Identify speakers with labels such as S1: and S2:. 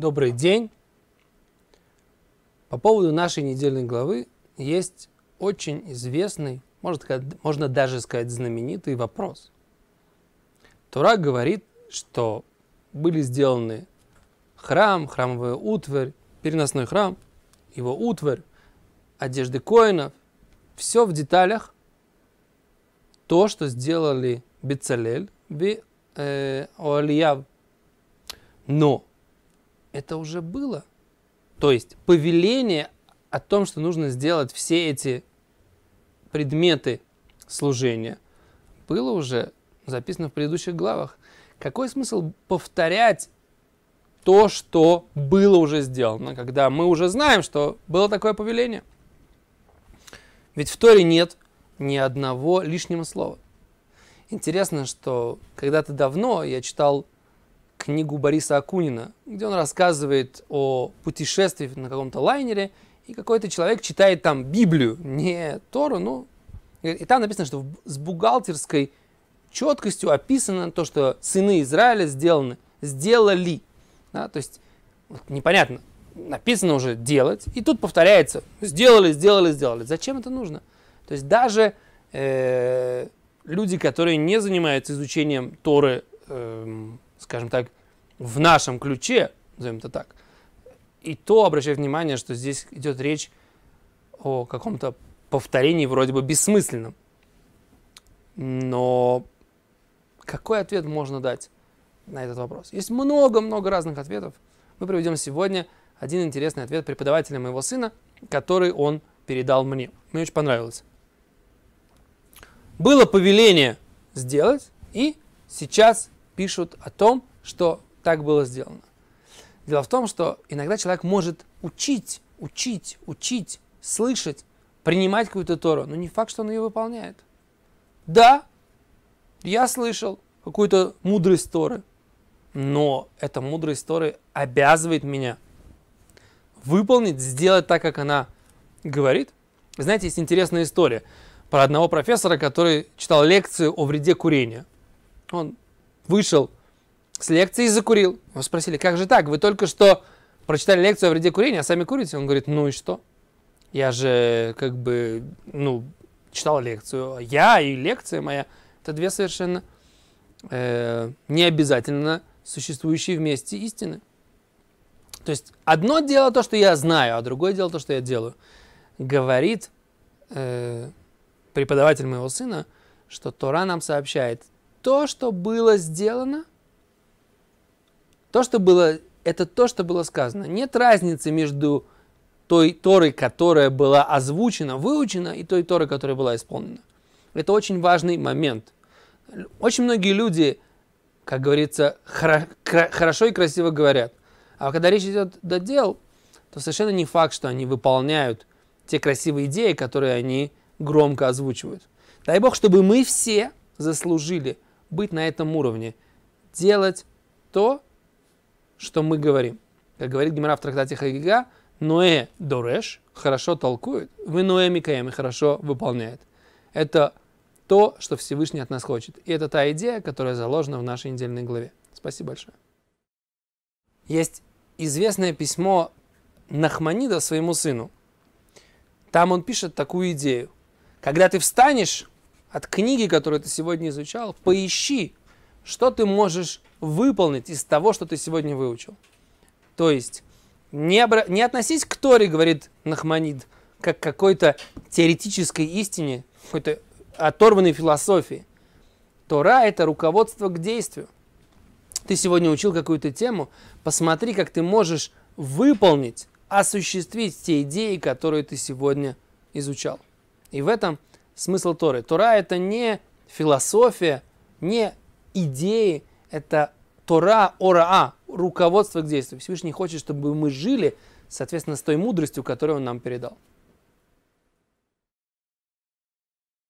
S1: Добрый день! По поводу нашей недельной главы есть очень известный, может, можно даже сказать, знаменитый вопрос. Тура говорит, что были сделаны храм, храмовая утварь, переносной храм, его утварь, одежды коинов, все в деталях то, что сделали Бецалель и э, Но это уже было. То есть повеление о том, что нужно сделать все эти предметы служения, было уже записано в предыдущих главах. Какой смысл повторять то, что было уже сделано, когда мы уже знаем, что было такое повеление? Ведь в Торе нет ни одного лишнего слова. Интересно, что когда-то давно я читал книгу Бориса Акунина, где он рассказывает о путешествии на каком-то лайнере, и какой-то человек читает там Библию, не Тору, ну, и там написано, что с бухгалтерской четкостью описано то, что сыны Израиля сделаны, сделали. Да, то есть вот непонятно, написано уже делать, и тут повторяется, сделали, сделали, сделали. Зачем это нужно? То есть даже э, люди, которые не занимаются изучением Торы, э, скажем так, в нашем ключе, назовем это так, и то обращаю внимание, что здесь идет речь о каком-то повторении вроде бы бессмысленном. Но какой ответ можно дать на этот вопрос? Есть много-много разных ответов. Мы приведем сегодня один интересный ответ преподавателя моего сына, который он передал мне. Мне очень понравилось. Было повеление сделать, и сейчас пишут о том, что так было сделано. Дело в том, что иногда человек может учить, учить, учить, слышать, принимать какую-то Тору, но не факт, что он ее выполняет. Да, я слышал какую-то мудрость Торы, но эта мудрость Торы обязывает меня выполнить, сделать так, как она говорит. знаете, есть интересная история про одного профессора, который читал лекцию о вреде курения. Он вышел с лекции закурил. Его спросили, как же так? Вы только что прочитали лекцию о вреде курения, а сами курите? Он говорит, ну и что? Я же как бы, ну, читал лекцию. Я и лекция моя – это две совершенно э, не существующие вместе истины. То есть одно дело то, что я знаю, а другое дело то, что я делаю. Говорит э, преподаватель моего сына, что Тора нам сообщает, то, что было сделано, то, что было, это то, что было сказано. Нет разницы между той Торой, которая была озвучена, выучена, и той Торой, которая была исполнена. Это очень важный момент. Очень многие люди, как говорится, хорошо и красиво говорят. А когда речь идет до дел, то совершенно не факт, что они выполняют те красивые идеи, которые они громко озвучивают. Дай Бог, чтобы мы все заслужили быть на этом уровне, делать то, что мы говорим. Как говорит Гимара в трактате Хагига, Ноэ Дореш хорошо толкует, вы Ноэ Микаем и хорошо выполняет. Это то, что Всевышний от нас хочет. И это та идея, которая заложена в нашей недельной главе. Спасибо большое. Есть известное письмо Нахманида своему сыну. Там он пишет такую идею. Когда ты встанешь от книги, которую ты сегодня изучал, поищи что ты можешь выполнить из того, что ты сегодня выучил. То есть не, обра... не относись к Торе, говорит Нахманид, как к какой-то теоретической истине, какой-то оторванной философии. Тора – это руководство к действию. Ты сегодня учил какую-то тему, посмотри, как ты можешь выполнить, осуществить те идеи, которые ты сегодня изучал. И в этом смысл Торы. Тора – это не философия, не идеи – это Тора Ораа, руководство к действию. Всевышний хочет, чтобы мы жили, соответственно, с той мудростью, которую он нам передал.